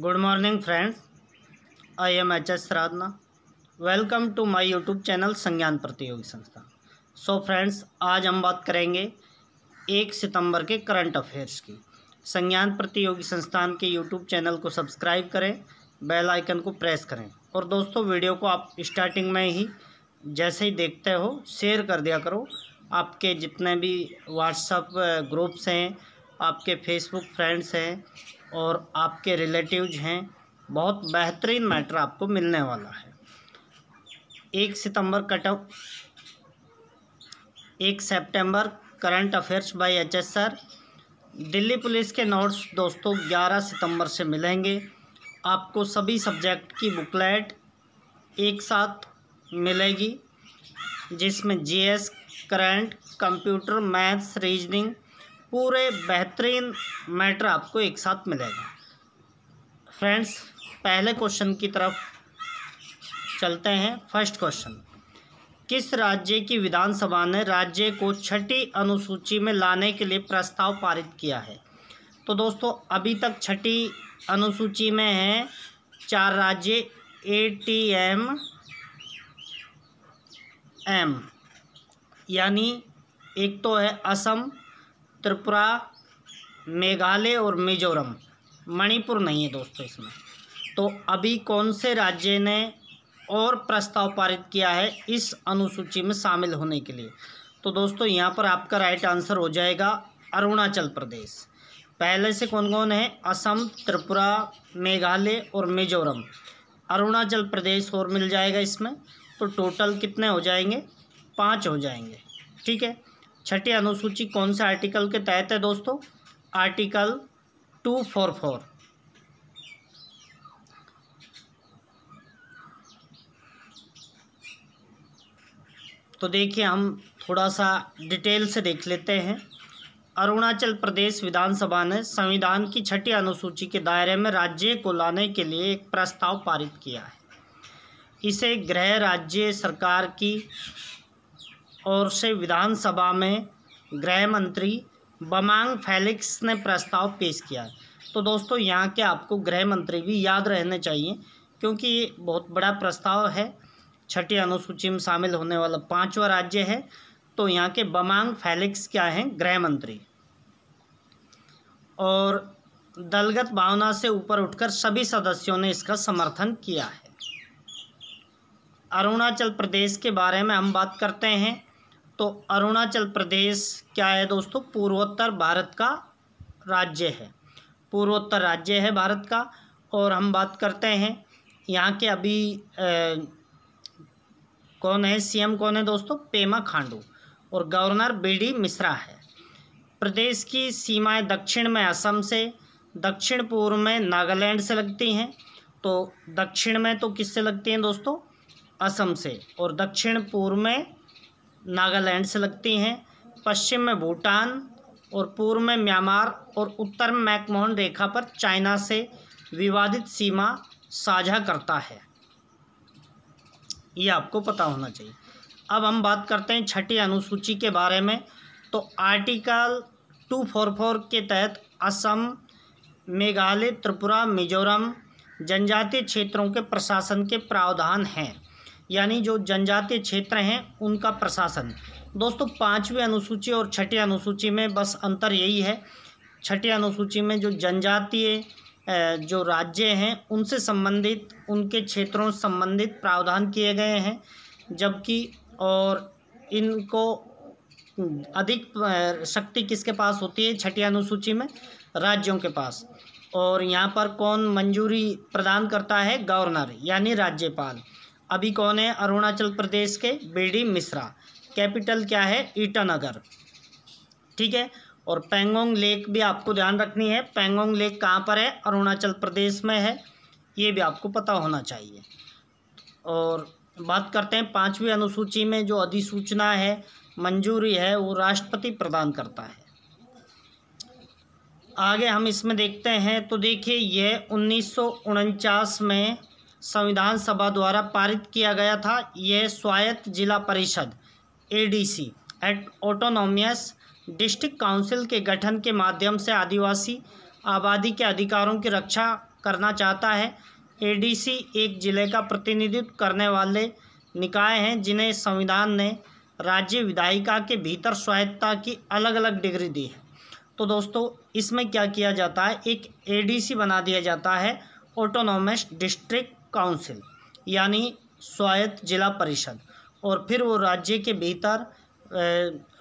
good morning friends I am H S Radhana welcome to my YouTube channel Sangyan Pratiyogi संस्था so friends आज हम बात करेंगे एक सितंबर के करंट अफेयर्स की संज्ञान प्रतियोगी संस्थान के यूट्यूब चैनल को सब्सक्राइब करें बेल आइकन को प्रेस करें और दोस्तों वीडियो को आप स्टार्टिंग में ही जैसे ही देखते हो शेयर कर दिया करो आपके जितने भी व्हाट्सअप ग्रुप्स हैं आपके फेसबुक फ्रेंड्स हैं और आपके रिलेटिव्स हैं बहुत बेहतरीन मैटर आपको मिलने वाला है एक सितंबर ऑफ एक September current affairs by H S sir Delhi police के नोट्स दोस्तों 11 सितंबर से मिलेंगे आपको सभी सब्जेक्ट की बुकलेट एक साथ मिलेगी जिसमें GS current computer maths reasoning पूरे बेहतरीन मैटर आपको एक साथ मिलेगा फ्रेंड्स पहले क्वेश्चन की तरफ चलते हैं फर्स्ट क्वेश्चन किस राज्य की विधानसभा ने राज्य को छठी अनुसूची में लाने के लिए प्रस्ताव पारित किया है तो दोस्तों अभी तक छठी अनुसूची में है चार राज्य ए टी एम एम यानी एक तो है असम त्रिपुरा मेघालय और मिजोरम मणिपुर नहीं है दोस्तों इसमें तो अभी कौन से राज्य ने और प्रस्ताव पारित किया है इस अनुसूची में शामिल होने के लिए तो दोस्तों यहाँ पर आपका राइट आंसर हो जाएगा अरुणाचल प्रदेश पहले से कौन कौन है असम त्रिपुरा मेघालय और मिजोरम अरुणाचल प्रदेश और मिल जाएगा इसमें तो टोटल कितने हो जाएंगे पाँच हो जाएंगे ठीक है छठी अनुसूची कौन से आर्टिकल के तहत है दोस्तों आर्टिकल टू फोर फोर तो देखिए हम थोड़ा सा डिटेल से देख लेते हैं अरुणाचल प्रदेश विधानसभा ने संविधान की छठी अनुसूची के दायरे में राज्य को लाने के लिए एक प्रस्ताव पारित किया है इसे गृह राज्य सरकार की ओर से विधानसभा में गृह मंत्री बमांग फेलिक्स ने प्रस्ताव पेश किया तो दोस्तों यहाँ के आपको गृह मंत्री भी याद रहने चाहिए क्योंकि ये बहुत बड़ा प्रस्ताव है छठी अनुसूची में शामिल होने वाला पांचवा राज्य है तो यहाँ के बमांग फेलिक्स क्या हैं गृह मंत्री और दलगत भावना से ऊपर उठकर सभी सदस्यों ने इसका समर्थन किया है अरुणाचल प्रदेश के बारे में हम बात करते हैं तो अरुणाचल प्रदेश क्या है दोस्तों पूर्वोत्तर भारत का राज्य है पूर्वोत्तर राज्य है भारत का और हम बात करते हैं यहाँ के अभी ए, कौन है सीएम कौन है दोस्तों पेमा खांडू और गवर्नर बी डी मिश्रा है प्रदेश की सीमाएं दक्षिण में असम से दक्षिण पूर्व में नागालैंड से लगती हैं तो दक्षिण में तो किससे लगती हैं दोस्तों असम से और दक्षिण पूर्व में नागालैंड से लगती हैं पश्चिम में भूटान और पूर्व में म्यांमार और उत्तर में मैकमोहन रेखा पर चाइना से विवादित सीमा साझा करता है ये आपको पता होना चाहिए अब हम बात करते हैं छठी अनुसूची के बारे में तो आर्टिकल टू फोर फोर के तहत असम मेघालय त्रिपुरा मिजोरम जनजातीय क्षेत्रों के प्रशासन के प्रावधान हैं यानी जो जनजातीय क्षेत्र हैं उनका प्रशासन दोस्तों पाँचवें अनुसूची और छठी अनुसूची में बस अंतर यही है छठी अनुसूची में जो जनजातीय जो राज्य हैं उनसे संबंधित उनके क्षेत्रों से संबंधित प्रावधान किए गए हैं जबकि और इनको अधिक शक्ति किसके पास होती है छठी अनुसूची में राज्यों के पास और यहाँ पर कौन मंजूरी प्रदान करता है गवर्नर यानी राज्यपाल अभी कौन है अरुणाचल प्रदेश के बीडी मिश्रा कैपिटल क्या है ईटानगर ठीक है और पेंगोंग लेक भी आपको ध्यान रखनी है पेंगोंग लेक कहाँ पर है अरुणाचल प्रदेश में है ये भी आपको पता होना चाहिए और बात करते हैं पाँचवीं अनुसूची में जो अधिसूचना है मंजूरी है वो राष्ट्रपति प्रदान करता है आगे हम इसमें देखते हैं तो देखिए यह उन्नीस में संविधान सभा द्वारा पारित किया गया था यह स्वायत्त जिला परिषद ADC at autonomous district council के गठन के माध्यम से आदिवासी आबादी के अधिकारों की रक्षा करना चाहता है एडीसी एक जिले का प्रतिनिधित्व करने वाले निकाय हैं जिन्हें संविधान ने राज्य विधायिका के भीतर स्वायत्तता की अलग अलग डिग्री दी है तो दोस्तों इसमें क्या किया जाता है एक एडीसी बना दिया जाता है ऑटोनोमस डिस्ट्रिक्ट काउंसिल यानी स्वायत्त जिला परिषद और फिर वो राज्य के भीतर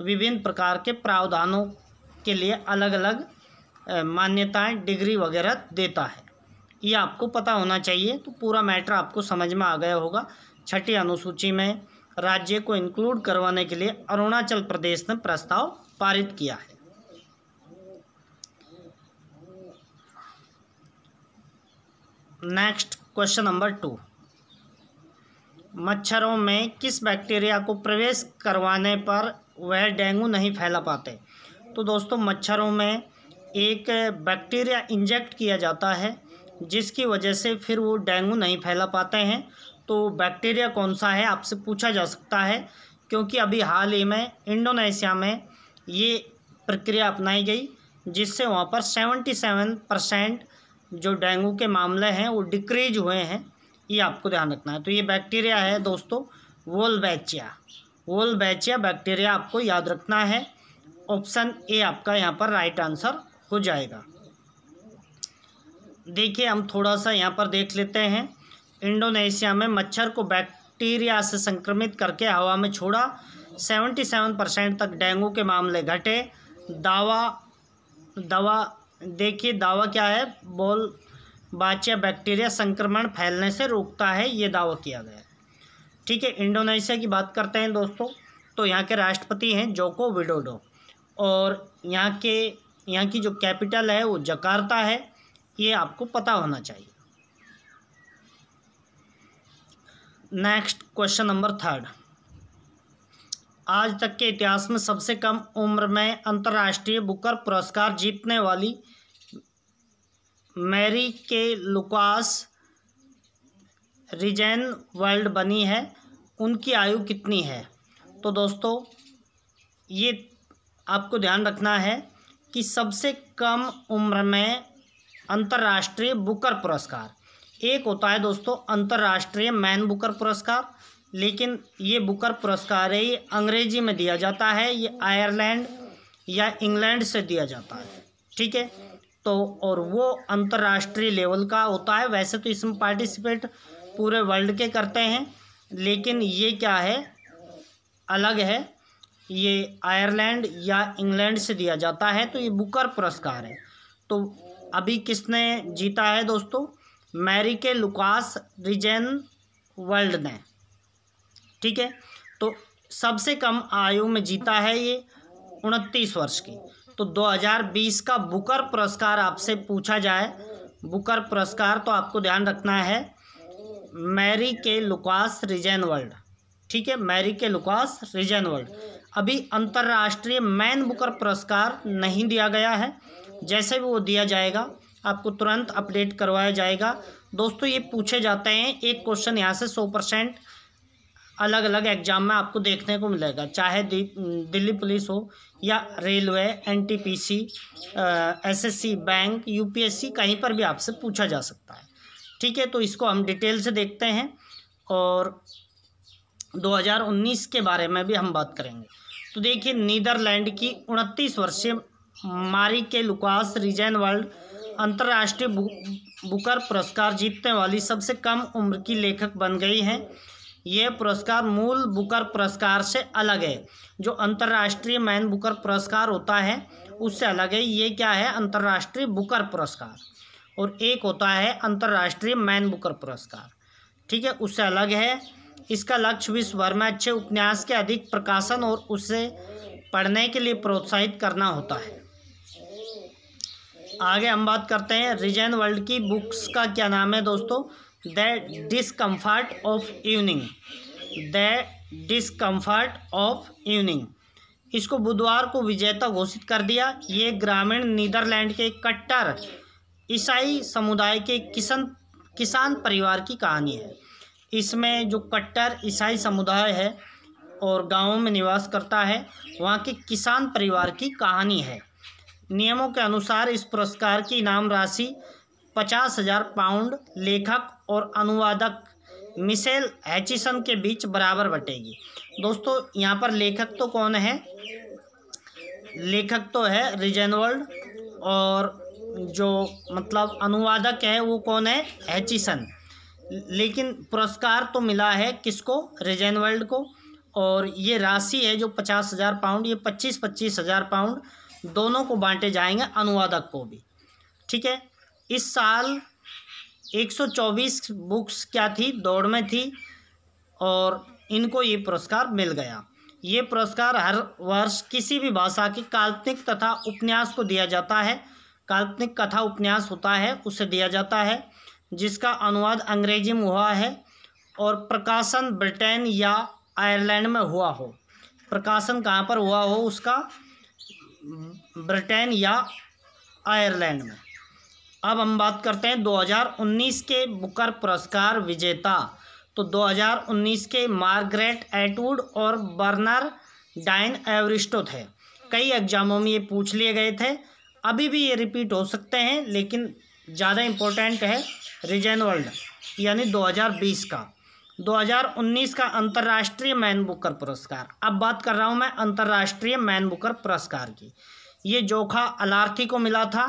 विभिन्न प्रकार के प्रावधानों के लिए अलग अलग मान्यताएं डिग्री वगैरह देता है ये आपको पता होना चाहिए तो पूरा मैटर आपको समझ में आ गया होगा छठी अनुसूची में राज्य को इंक्लूड करवाने के लिए अरुणाचल प्रदेश ने प्रस्ताव पारित किया है नेक्स्ट क्वेश्चन नंबर टू मच्छरों में किस बैक्टीरिया को प्रवेश करवाने पर वह डेंगू नहीं फैला पाते तो दोस्तों मच्छरों में एक बैक्टीरिया इंजेक्ट किया जाता है जिसकी वजह से फिर वो डेंगू नहीं फैला पाते हैं तो बैक्टीरिया कौन सा है आपसे पूछा जा सकता है क्योंकि अभी हाल ही में इंडोनेशिया में ये प्रक्रिया अपनाई गई जिससे वहाँ पर सेवेंटी सेवन परसेंट जो डेंगू के मामले हैं वो डिक्रीज हुए हैं ये आपको ध्यान रखना है तो ये बैक्टीरिया है दोस्तों वोलबैचिया वोलबैचिया बैक्टीरिया आपको याद रखना है ऑप्शन ए आपका यहाँ पर राइट आंसर हो जाएगा देखिए हम थोड़ा सा यहाँ पर देख लेते हैं इंडोनेशिया में मच्छर को बैक्टीरिया से संक्रमित करके हवा में छोड़ा सेवेंटी सेवन परसेंट तक डेंगू के मामले घटे दावा दवा देखिए दावा क्या है बोल बाचिया बैक्टीरिया संक्रमण फैलने से रोकता है ये दावा किया गया ठीक है इंडोनेशिया की बात करते हैं दोस्तों तो यहाँ के राष्ट्रपति हैं जोको विडोडो और यहाँ के यहाँ की जो कैपिटल है वो जकार्ता है ये आपको पता होना चाहिए नेक्स्ट क्वेश्चन नंबर थर्ड आज तक के इतिहास में सबसे कम उम्र में अंतर्राष्ट्रीय बुकर पुरस्कार जीतने वाली मैरी के लुकास रिजेन वर्ल्ड बनी है उनकी आयु कितनी है तो दोस्तों ये आपको ध्यान रखना है कि सबसे कम उम्र में अंतर्राष्ट्रीय बुकर पुरस्कार एक होता है दोस्तों अंतर्राष्ट्रीय मैन बुकर पुरस्कार लेकिन ये बुकर पुरस्कार ही अंग्रेजी में दिया जाता है ये आयरलैंड या इंग्लैंड से दिया जाता है ठीक है तो और वो अंतर्राष्ट्रीय लेवल का होता है वैसे तो इसमें पार्टिसिपेट पूरे वर्ल्ड के करते हैं लेकिन ये क्या है अलग है ये आयरलैंड या इंग्लैंड से दिया जाता है तो ये बुकर पुरस्कार है तो अभी किसने जीता है दोस्तों मैरी के लुकास रिजेन वर्ल्ड ने ठीक है तो सबसे कम आयु में जीता है ये उनतीस वर्ष की तो 2020 का बुकर पुरस्कार आपसे पूछा जाए बुकर पुरस्कार तो आपको ध्यान रखना है मैरी के लुकास रिजन वर्ल्ड ठीक है मैरी के लुकास रिजन वर्ल्ड अभी अंतर्राष्ट्रीय मैन बुकर पुरस्कार नहीं दिया गया है जैसे भी वो दिया जाएगा आपको तुरंत अपडेट करवाया जाएगा दोस्तों ये पूछे जाते हैं एक क्वेश्चन यहाँ से सौ परसेंट अलग अलग एग्ज़ाम में आपको देखने को मिलेगा चाहे दिल्ली पुलिस हो या railway NTPC SSC bank UPSC कहीं पर भी आपसे पूछा जा सकता है ठीक है तो इसको हम डिटेल से देखते हैं और 2019 के बारे में भी हम बात करेंगे तो देखिए नीदरलैंड की उनतीस वर्षीय Marieke Lucas Rijneveld अंतर्राष्ट्रीय बुकर पुरस्कार जीतने वाली सबसे कम उम्र की लेखक बन गई हैं ये पुरस्कार मूल बुकर पुरस्कार से अलग है जो अंतर्राष्ट्रीय मैन बुकर पुरस्कार होता है उससे अलग है ये क्या है अंतर्राष्ट्रीय बुकर पुरस्कार और एक होता है अंतर्राष्ट्रीय मैन बुकर पुरस्कार ठीक है उससे अलग है इसका लक्ष्य विश्व भर में अच्छे उपन्यास के अधिक प्रकाशन और उससे पढ़ने के लिए प्रोत्साहित करना होता है आगे हम बात करते हैं रिजन वर्ल्ड की बुक्स का क्या नाम है दोस्तों the discomfort of evening the discomfort of evening इसको बुधवार को विजेता घोषित कर दिया ये ग्रामीण नीदरलैंड के कट्टर ईसाई समुदाय के किसान किसान परिवार की कहानी है इसमें जो कट्टर ईसाई समुदाय है और गाँव में निवास करता है वहाँ के किसान परिवार की कहानी है नियमों के अनुसार इस पुरस्कार की इनाम राशि पचास हजार पाउंड लेखक और अनुवादक मिसेल हैचिसन के बीच बराबर बटेगी दोस्तों यहाँ पर लेखक तो कौन है लेखक तो है रिजनवर्ल्ड और जो मतलब अनुवादक है वो कौन है हैचिसन लेकिन पुरस्कार तो मिला है किसको रिजनवर्ल्ड को और ये राशि है जो पचास हज़ार पाउंड ये पच्चीस पच्चीस हज़ार पाउंड दोनों को बांटे जाएंगे अनुवादक को भी ठीक है इस साल 124 बुक्स क्या थी दौड़ में थी और इनको ये पुरस्कार मिल गया ये पुरस्कार हर वर्ष किसी भी भाषा की काल्पनिक तथा उपन्यास को दिया जाता है काल्पनिक कथा उपन्यास होता है उसे दिया जाता है जिसका अनुवाद अंग्रेजी में हुआ है और प्रकाशन ब्रिटेन या आयरलैंड में हुआ हो प्रकाशन कहाँ पर हुआ हो उसका ब्रिटेन या आयरलैंड में अब हम बात करते हैं 2019 के बुकर पुरस्कार विजेता तो 2019 के मार्गरेट एटवुड और बर्नर डाइन एवरिस्टो थे कई एग्जामों में ये पूछ लिए गए थे अभी भी ये रिपीट हो सकते हैं लेकिन ज़्यादा इम्पोर्टेंट है रिजन वर्ल्ड यानी 2020 का 2019 का अंतर्राष्ट्रीय मैन बुकर पुरस्कार अब बात कर रहा हूँ मैं अंतर्राष्ट्रीय मैन बुकर पुरस्कार की ये जोखा अलार्थी को मिला था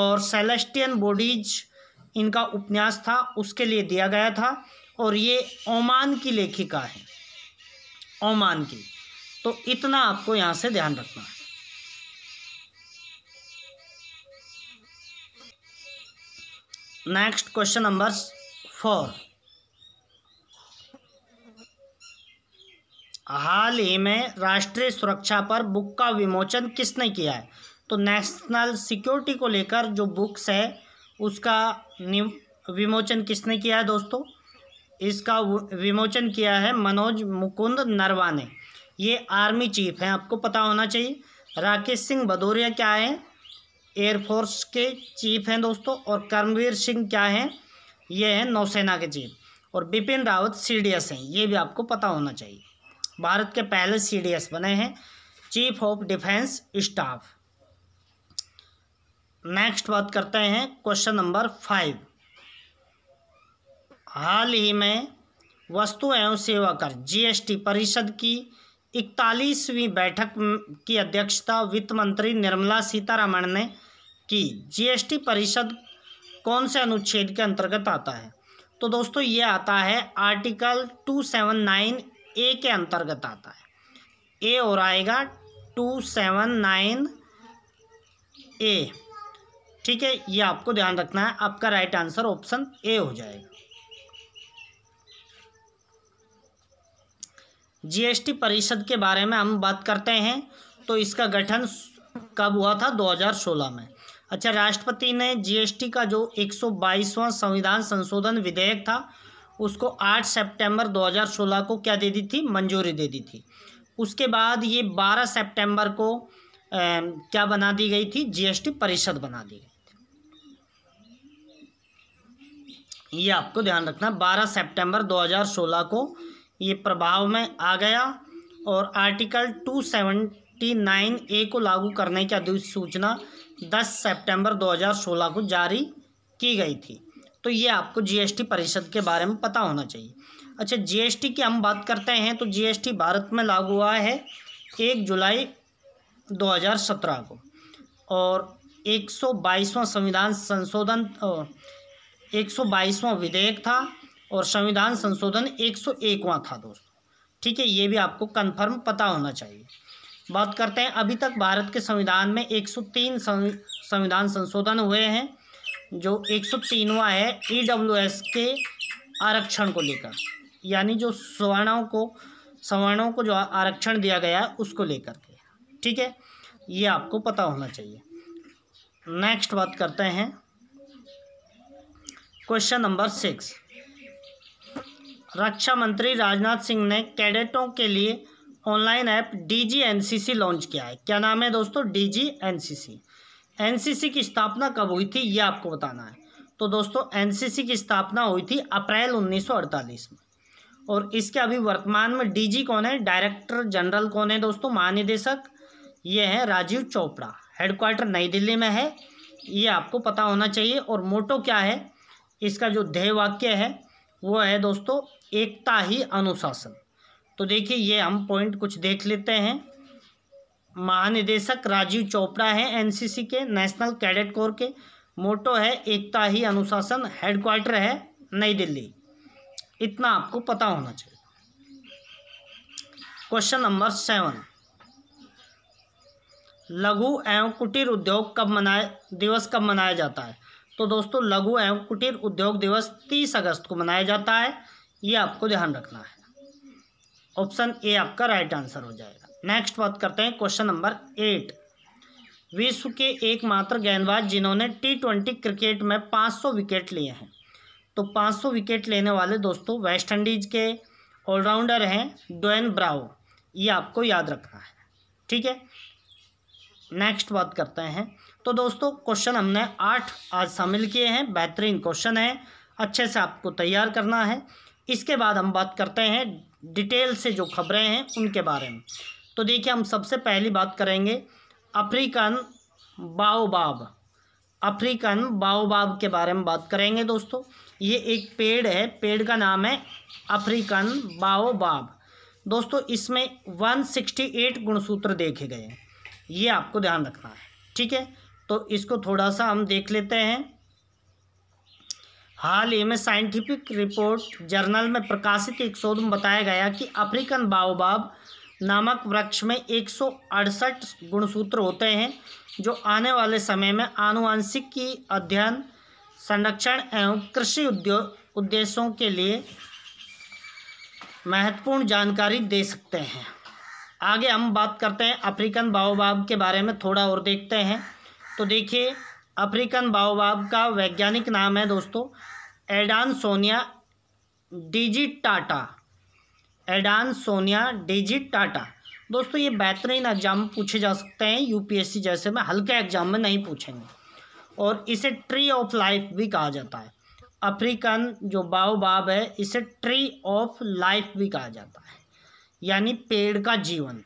और सेलेस्टियन बॉडीज इनका उपन्यास था उसके लिए दिया गया था और ये ओमान की लेखिका है ओमान की तो इतना आपको यहाँ से ध्यान रखना है नेक्स्ट क्वेश्चन नंबर फोर हाल ही में राष्ट्रीय सुरक्षा पर बुक का विमोचन किसने किया है तो नेशनल सिक्योरिटी को लेकर जो बुक्स है उसका विमोचन किसने किया है दोस्तों इसका विमोचन किया है मनोज मुकुंद नरवा ने ये आर्मी चीफ हैं आपको पता होना चाहिए राकेश सिंह भदौरिया क्या है एयरफोर्स के चीफ हैं दोस्तों और कर्मवीर सिंह क्या हैं ये हैं नौसेना के चीफ और बिपिन रावत सीडीएस हैं ये भी आपको पता होना चाहिए भारत के पहले सीडीएस बने हैं chief of defence staff next बात करते हैं क्वेश्चन नंबर फाइव हाल ही में वस्तु एवं सेवा कर जीएसटी परिषद की इकतालीसवीं बैठक की अध्यक्षता वित्त मंत्री निर्मला सीतारमण ने की जीएसटी परिषद कौन से अनुच्छेद के अंतर्गत आता है तो दोस्तों ये आता है article two seven nine A के अंतर्गत आता है ए और आएगा टू सेवन नाइन ए ठीक है ये आपको ध्यान रखना है आपका राइट आंसर ऑप्शन ए हो जाएगा जीएसटी परिषद के बारे में हम बात करते हैं तो इसका गठन कब हुआ था 2016 में अच्छा राष्ट्रपति ने जीएसटी का जो 122वां संविधान संशोधन विधेयक था उसको 8 सितंबर 2016 को क्या दे दी थी मंजूरी दे दी थी उसके बाद ये 12 सितंबर को ए, क्या बना दी गई थी जीएसटी परिषद बना दी गई ये आपको ध्यान रखना बारह सेप्टेम्बर दो को ये प्रभाव में आ गया और आर्टिकल टू नाइन ए को लागू करने की अधिसूचना 10 सितंबर 2016 को जारी की गई थी तो ये आपको जीएसटी परिषद के बारे में पता होना चाहिए अच्छा जीएसटी की हम बात करते हैं तो जीएसटी भारत में लागू हुआ है एक जुलाई 2017 को और एक सौ संविधान संशोधन 122वां विधेयक था और संविधान संशोधन 101वां था दोस्तों ठीक है ये भी आपको कंफर्म पता होना चाहिए बात करते हैं अभी तक भारत के संविधान में 103 संविधान संशोधन हुए हैं जो 103वां है ई e के आरक्षण को लेकर यानी जो सवर्णों को सवर्णों को जो आरक्षण दिया गया है उसको लेकर के ठीक है ये आपको पता होना चाहिए नेक्स्ट बात करते हैं क्वेश्चन नंबर सिक्स रक्षा मंत्री राजनाथ सिंह ने कैडेटों के लिए online app D G N C C launch किया है क्या नाम है दोस्तों D G N C C N C C की स्थापना कब हुई थी ये आपको बताना है तो दोस्तों एन सी सी की स्थापना हुई थी अप्रैल 1948 में और इसके अभी वर्तमान में डी जी कौन है डायरेक्टर जनरल कौन है दोस्तों महानिदेशक ये है राजीव चोपड़ा हेडक्वार्टर नई दिल्ली में है ये आपको पता होना चाहिए और मोटो क्या है इसका जो ध्येय वाक्य है वो है दोस्तों एकता ही अनुशासन तो देखिए ये हम पॉइंट कुछ देख लेते हैं महानिदेशक राजीव चोपड़ा हैं एनसीसी के नेशनल कैडेट कोर के मोटो है एकता ही अनुशासन हेडक्वार्टर है नई दिल्ली इतना आपको पता होना चाहिए क्वेश्चन नंबर सेवन लघु एवं कुटीर उद्योग कब मनाया दिवस कब मनाया जाता है तो दोस्तों लघु एवं कुटीर उद्योग दिवस तीस अगस्त को मनाया जाता है ये आपको ध्यान रखना है ऑप्शन ए आपका राइट आंसर हो जाएगा नेक्स्ट बात करते हैं क्वेश्चन नंबर एट विश्व के एकमात्र गेंदबाज जिन्होंने टी ट्वेंटी क्रिकेट में 500 विकेट लिए हैं तो 500 विकेट लेने वाले दोस्तों वेस्ट इंडीज के ऑलराउंडर हैं डोन ब्राओ ये आपको याद रखना है ठीक है नेक्स्ट बात करते हैं तो दोस्तों क्वेश्चन हमने आठ आज शामिल किए हैं बेहतरीन क्वेश्चन है अच्छे से आपको तैयार करना है इसके बाद हम बात करते हैं डिटेल से जो खबरें हैं उनके बारे में तो देखिए हम सबसे पहली बात करेंगे अफ्रीकन बाओबाब अफ्रीकन बाओबाब के बारे में बात करेंगे दोस्तों ये एक पेड़ है पेड़ का नाम है अफ्रीकन बाओबाब दोस्तों इसमें 168 गुणसूत्र देखे गए हैं ये आपको ध्यान रखना है ठीक है तो इसको थोड़ा सा हम देख लेते हैं हाल ही में साइंटिफिक रिपोर्ट जर्नल में प्रकाशित एक शोध में बताया गया कि अफ्रीकन बाओबाब नामक वृक्ष में एक गुणसूत्र होते हैं जो आने वाले समय में आनुवंशिक की अध्ययन संरक्षण एवं कृषि उद्योग उद्देश्यों के लिए महत्वपूर्ण जानकारी दे सकते हैं आगे हम बात करते हैं अफ्रीकन बाओबाब के बारे में थोड़ा और देखते हैं तो देखिए अफ्रीकन बाओबाब का वैज्ञानिक नाम है दोस्तों एडान सोनिया टाटा एडान सोनिया डिजिटाटा दोस्तों ये बेहतरीन एग्जाम पूछे जा सकते हैं यूपीएससी जैसे में हल्के एग्जाम में नहीं पूछेंगे और इसे ट्री ऑफ लाइफ भी कहा जाता है अफ्रीकन जो बाओबाब है इसे ट्री ऑफ लाइफ भी कहा जाता है यानी पेड़ का जीवन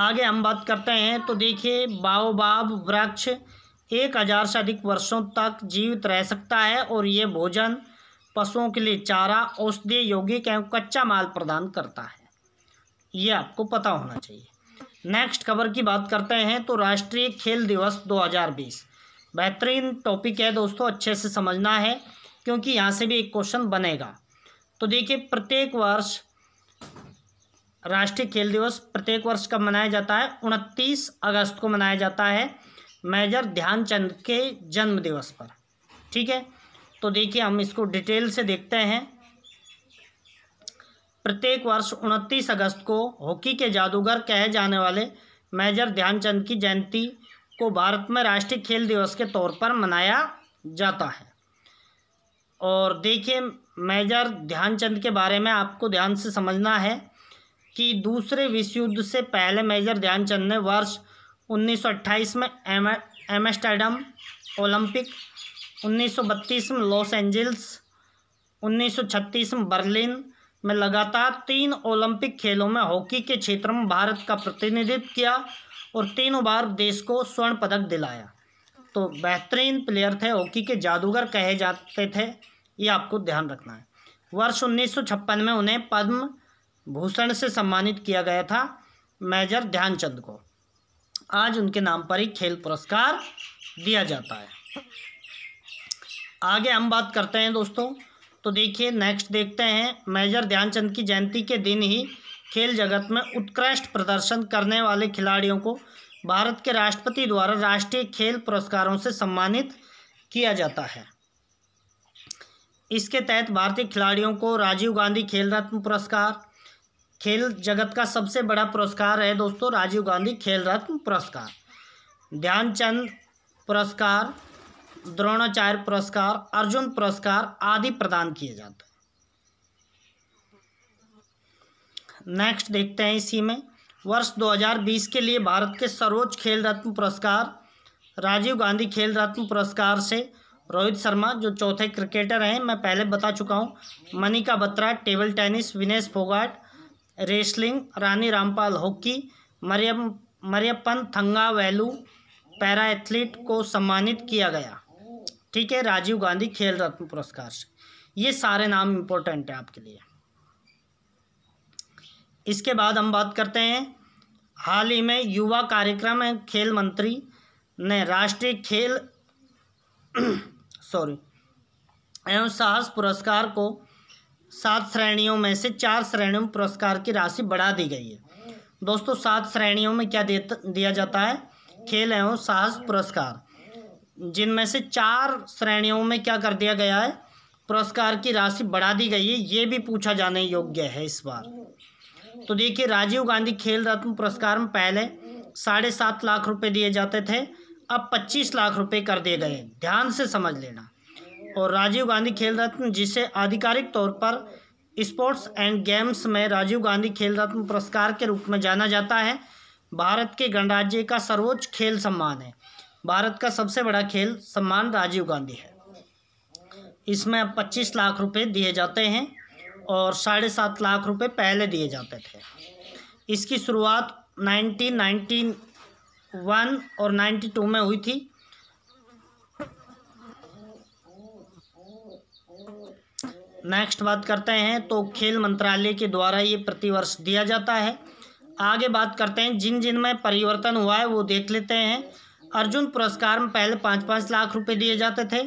आगे हम बात करते हैं तो देखिए बाओबाब वृक्ष एक हज़ार से अधिक वर्षों तक जीवित रह सकता है और ये भोजन पशुओं के लिए चारा औषधीय यौगिक एवं कच्चा माल प्रदान करता है ये आपको पता होना चाहिए नेक्स्ट खबर की बात करते हैं तो राष्ट्रीय खेल दिवस 2020 बेहतरीन टॉपिक है दोस्तों अच्छे से समझना है क्योंकि यहाँ से भी एक क्वेश्चन बनेगा तो देखिए प्रत्येक वर्ष राष्ट्रीय खेल दिवस प्रत्येक वर्ष कब मनाया जाता है उनतीस अगस्त को मनाया जाता है मेजर ध्यानचंद के जन्म दिवस पर ठीक है तो देखिए हम इसको डिटेल से देखते हैं प्रत्येक वर्ष उनतीस अगस्त को हॉकी के जादूगर कहे जाने वाले मेजर ध्यानचंद की जयंती को भारत में राष्ट्रीय खेल दिवस के तौर पर मनाया जाता है और देखिए मेजर ध्यानचंद के बारे में आपको ध्यान से समझना है कि दूसरे विश्व युद्ध से पहले मेजर ध्यानचंद ने वर्ष 1928 में एमस्टर्डम ओलंपिक 1932 में लॉस एंजल्स 1936 में बर्लिन में लगातार तीन ओलंपिक खेलों में हॉकी के क्षेत्र में भारत का प्रतिनिधित्व किया और तीनों बार देश को स्वर्ण पदक दिलाया तो बेहतरीन प्लेयर थे हॉकी के जादूगर कहे जाते थे ये आपको ध्यान रखना है वर्ष उन्नीस में उन्हें पद्म भूषण से सम्मानित किया गया था मेजर ध्यानचंद को आज उनके नाम पर ही खेल पुरस्कार दिया जाता है आगे हम बात करते हैं दोस्तों तो देखिए नेक्स्ट देखते हैं मेजर ध्यानचंद की जयंती के दिन ही खेल जगत में उत्कृष्ट प्रदर्शन करने वाले खिलाड़ियों को भारत के राष्ट्रपति द्वारा राष्ट्रीय खेल पुरस्कारों से सम्मानित किया जाता है इसके तहत भारतीय खिलाड़ियों को राजीव गांधी खेल रत्न पुरस्कार खेल जगत का सबसे बड़ा पुरस्कार है दोस्तों राजीव गांधी खेल रत्न पुरस्कार ध्यानचंद पुरस्कार द्रोणाचार्य पुरस्कार अर्जुन पुरस्कार आदि प्रदान किए जाते हैं नेक्स्ट देखते हैं इसी में वर्ष 2020 के लिए भारत के सर्वोच्च खेल रत्न पुरस्कार राजीव गांधी खेल रत्न पुरस्कार से रोहित शर्मा जो चौथे क्रिकेटर हैं मैं पहले बता चुका हूं Manika Batra table tennis Vinesh Phogat wrestling Rani Rampal hockey Mariyappan Mariyappan Thangavelu para athlete को सम्मानित किया गया ठीक है राजीव गांधी खेल रत्न पुरस्कार से ये सारे नाम इम्पोर्टेंट हैं आपके लिए इसके बाद हम बात करते हैं हाल ही में युवा कार्यक्रम खेल मंत्री ने राष्ट्रीय खेल सॉरी एवं साहस पुरस्कार को सात श्रेणियों में से चार श्रेणियों में पुरस्कार की राशि बढ़ा दी गई है दोस्तों सात श्रेणियों में क्या दिया जाता है खेल एवं साहस पुरस्कार जिनमें से चार श्रेणियों में क्या कर दिया गया है पुरस्कार की राशि बढ़ा दी गई है ये भी पूछा जाने योग्य है इस बार तो देखिए राजीव गांधी खेल रत्न पुरस्कार में पहले साढ़े सात लाख रुपए दिए जाते थे अब पच्चीस लाख रुपए कर दिए गए ध्यान से समझ लेना और राजीव गांधी खेल रत्न जिसे आधिकारिक तौर पर स्पोर्ट्स एंड गेम्स में राजीव गांधी खेल रत्न पुरस्कार के रूप में जाना जाता है भारत के गणराज्य का सर्वोच्च खेल सम्मान है भारत का सबसे बड़ा खेल सम्मान राजीव गांधी है इसमें अब पच्चीस लाख रुपए दिए जाते हैं और साढ़े सात लाख रुपए पहले दिए जाते थे इसकी शुरुआत 1991 और 92 में हुई थी नेक्स्ट बात करते हैं तो खेल मंत्रालय के द्वारा ये प्रतिवर्ष दिया जाता है आगे बात करते हैं जिन जिन में परिवर्तन हुआ है वो देख लेते हैं अर्जुन पुरस्कार में पहले पाँच पाँच लाख रुपए दिए जाते थे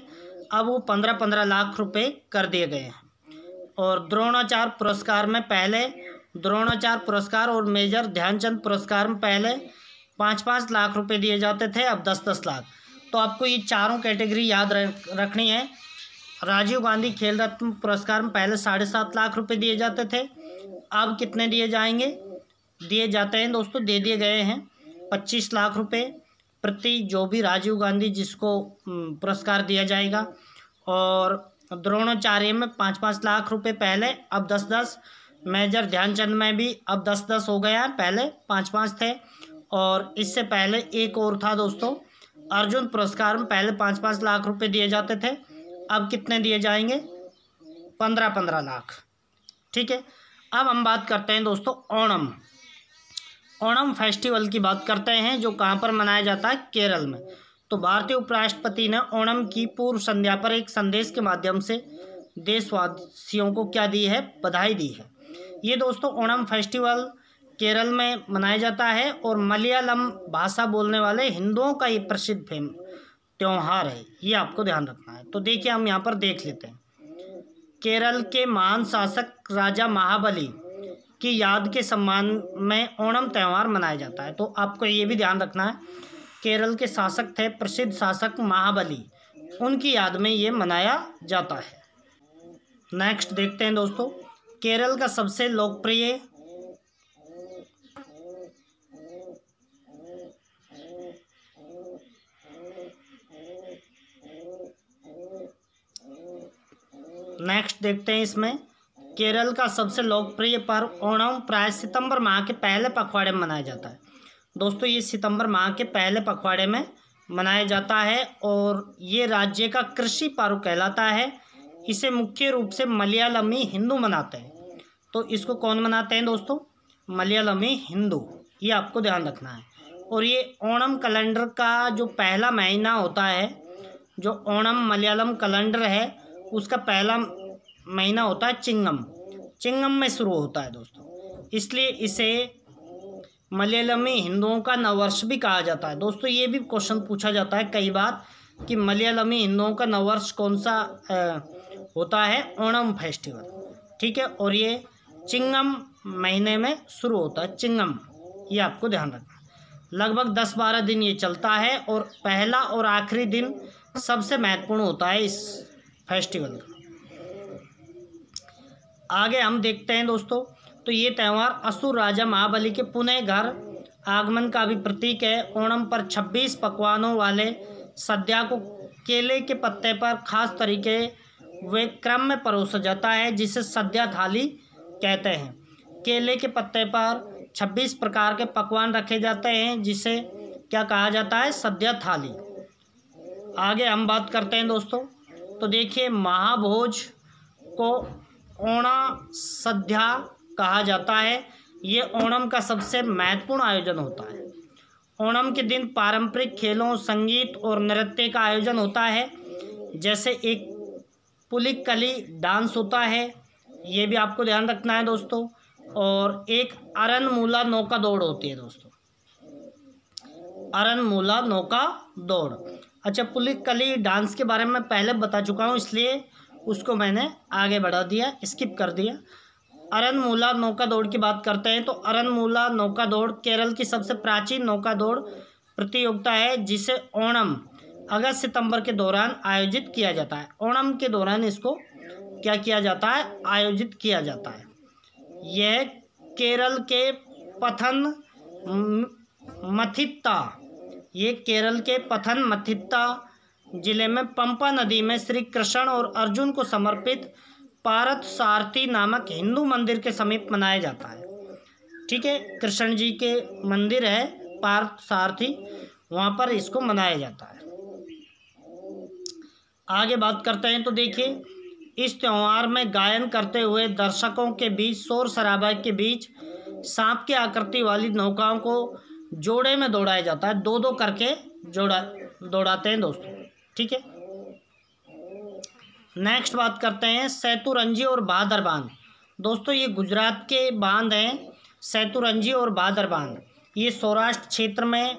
अब वो पंद्रह पंद्रह लाख रुपए कर दिए गए हैं और द्रोणाचार्य पुरस्कार में पहले द्रोणाचार्य पुरस्कार और मेजर ध्यानचंद पुरस्कार में पहले पाँच पाँच लाख रुपये दिए जाते थे अब दस दस लाख तो आपको ये चारों कैटेगरी याद रखनी है राजीव गांधी खेल रत्न पुरस्कार में पहले साढ़े सात लाख रुपए दिए जाते थे अब कितने दिए जाएंगे दिए जाते हैं दोस्तों दे दिए गए हैं पच्चीस लाख रुपए प्रति जो भी राजीव गांधी जिसको पुरस्कार दिया जाएगा और द्रोणाचार्य में पाँच पाँच लाख रुपए पहले अब दस दस मेजर ध्यानचंद में भी अब दस दस हो गया पहले पाँच पाँच थे और इससे पहले एक और था दोस्तों अर्जुन पुरस्कार में पहले पाँच पाँच लाख रुपए दिए जाते थे अब कितने दिए जाएंगे पंद्रह पंद्रह लाख ठीक है अब हम बात करते हैं दोस्तों ओणम ओणम फेस्टिवल की बात करते हैं जो कहाँ पर मनाया जाता है केरल में तो भारतीय उपराष्ट्रपति ने ओणम की पूर्व संध्या पर एक संदेश के माध्यम से देशवासियों को क्या दी है बधाई दी है ये दोस्तों ओणम फेस्टिवल केरल में मनाया जाता है और मलयालम भाषा बोलने वाले हिंदुओं का ये प्रसिद्ध त्यौहार है ये आपको ध्यान रखना है तो देखिए हम यहाँ पर देख लेते हैं केरल के महान शासक राजा महाबली की याद के सम्मान में ओणम त्यौहार मनाया जाता है तो आपको ये भी ध्यान रखना है केरल के शासक थे प्रसिद्ध शासक महाबली उनकी याद में ये मनाया जाता है नेक्स्ट देखते हैं दोस्तों केरल का सबसे लोकप्रिय नेक्स्ट देखते हैं इसमें केरल का सबसे लोकप्रिय पर्व ओणम प्राय सितंबर माह के पहले पखवाड़े में मनाया जाता है दोस्तों ये सितंबर माह के पहले पखवाड़े में मनाया जाता है और ये राज्य का कृषि पर्व कहलाता है इसे मुख्य रूप से मलयालमी हिंदू मनाते हैं तो इसको कौन मनाते हैं दोस्तों मलयालमी हिंदू ये आपको ध्यान रखना है और ये ओणम कैलेंडर का जो पहला महीना होता है जो ओणम मलयालम कैलेंडर है उसका पहला महीना होता है चिंगम चिंगम में शुरू होता है दोस्तों इसलिए इसे मलयालमी हिंदुओं का नववर्ष भी कहा जाता है दोस्तों ये भी क्वेश्चन पूछा जाता है कई बार कि मलयालमी हिंदुओं का नववर्ष कौन सा आ, होता है ओणम फेस्टिवल ठीक है और ये चिंगम महीने में शुरू होता है चिंगम ये आपको ध्यान रखना लगभग दस बारह दिन ये चलता है और पहला और आखिरी दिन सबसे महत्वपूर्ण होता है इस फेस्टिवल आगे हम देखते हैं दोस्तों तो ये त्यौहार असुर राजा महाबली के पुनः घर आगमन का भी प्रतीक है ओणम पर 26 पकवानों वाले सद्या को केले के पत्ते पर खास तरीके वे क्रम में परोसा जाता है जिसे सद्या थाली कहते हैं केले के पत्ते पर 26 प्रकार के पकवान रखे जाते हैं जिसे क्या कहा जाता है सद्या थाली आगे हम बात करते हैं दोस्तों तो देखिए महाभोज को ओणा सद्या कहा जाता है ये ओणम का सबसे महत्वपूर्ण आयोजन होता है ओणम के दिन पारंपरिक खेलों संगीत और नृत्य का आयोजन होता है जैसे एक पुलिकली डांस होता है ये भी आपको ध्यान रखना है दोस्तों और एक अरनमूला नौका दौड़ होती है दोस्तों अरनमूला नौका दौड़ अच्छा पुलिस कली डांस के बारे में पहले बता चुका हूँ इसलिए उसको मैंने आगे बढ़ा दिया स्किप कर दिया मूला नौका दौड़ की बात करते हैं तो मूला नौका दौड़ केरल की सबसे प्राचीन नौका दौड़ प्रतियोगिता है जिसे ओणम अगस्त सितंबर के दौरान आयोजित किया जाता है ओणम के दौरान इसको क्या किया जाता है आयोजित किया जाता है यह केरल के पथन मथिता ये केरल के पथन मथित्ता जिले में पंपा नदी में श्री कृष्ण और अर्जुन को समर्पित पारत सारथी नामक हिंदू मंदिर के समीप मनाया जाता है ठीक है कृष्ण जी के मंदिर है पारत सारथी वहाँ पर इसको मनाया जाता है आगे बात करते हैं तो देखिए इस त्यौहार में गायन करते हुए दर्शकों के बीच शोर शराबा के बीच सांप की आकृति वाली नौकाओं को जोड़े में दौड़ाया जाता है दो दो करके जोड़ा दौड़ाते हैं दोस्तों ठीक है नेक्स्ट बात करते हैं सैतुरंजी और बहादुर बांध दोस्तों ये गुजरात के बांध हैं सैतुरंजी और बहादुर बांध ये सौराष्ट्र क्षेत्र में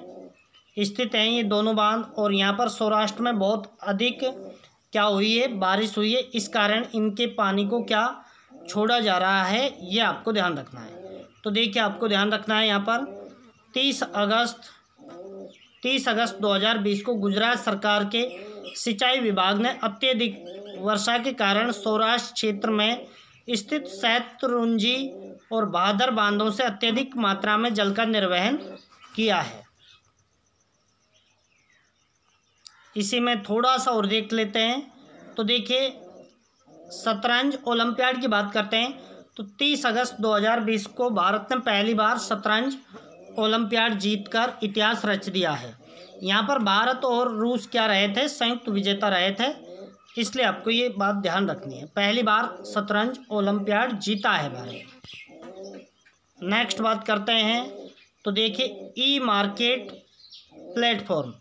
स्थित हैं ये दोनों बांध और यहाँ पर सौराष्ट्र में बहुत अधिक क्या हुई है बारिश हुई है इस कारण इनके पानी को क्या छोड़ा जा रहा है ये आपको ध्यान रखना है तो देखिए आपको ध्यान रखना है यहाँ पर तीस अगस्त तीस अगस्त 2020 को गुजरात सरकार के सिंचाई विभाग ने अत्यधिक वर्षा के कारण सौराष्ट्र क्षेत्र में स्थित सैतरुंजी और बहादुर बांधों से अत्यधिक मात्रा में जल का निर्वहन किया है इसी में थोड़ा सा और देख लेते हैं तो देखिए शतरंज ओलंपियाड की बात करते हैं तो 30 अगस्त 2020 को भारत ने पहली बार शतरंज ओलंपियाड जीतकर इतिहास रच दिया है यहाँ पर भारत और रूस क्या रहे थे संयुक्त विजेता रहे थे इसलिए आपको ये बात ध्यान रखनी है पहली बार शतरंज ओलंपियाड जीता है भारत नेक्स्ट बात करते हैं तो देखिए ई मार्केट प्लेटफॉर्म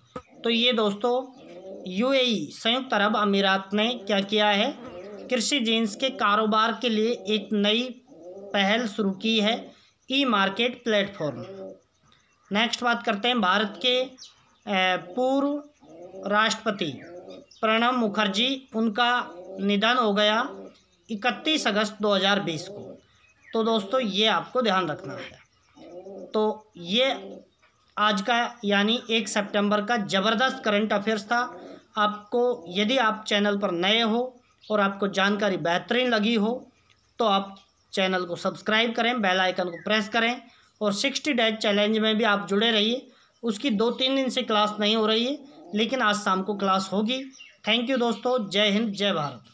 तो ये दोस्तों यूएई संयुक्त अरब अमीरात ने क्या किया है कृषि जीन्स के कारोबार के लिए एक नई पहल शुरू की है ई मार्केट प्लेटफॉर्म नेक्स्ट बात करते हैं भारत के पूर्व राष्ट्रपति प्रणब मुखर्जी उनका निधन हो गया इकतीस अगस्त 2020 को तो दोस्तों ये आपको ध्यान रखना है तो ये आज का यानी एक सितंबर का ज़बरदस्त करंट अफेयर्स था आपको यदि आप चैनल पर नए हो और आपको जानकारी बेहतरीन लगी हो तो आप चैनल को सब्सक्राइब करें बेल आइकन को प्रेस करें और सिक्सटी डेज चैलेंज में भी आप जुड़े रहिए उसकी दो तीन दिन से क्लास नहीं हो रही है लेकिन आज शाम को क्लास होगी थैंक यू दोस्तों जय हिंद जय भारत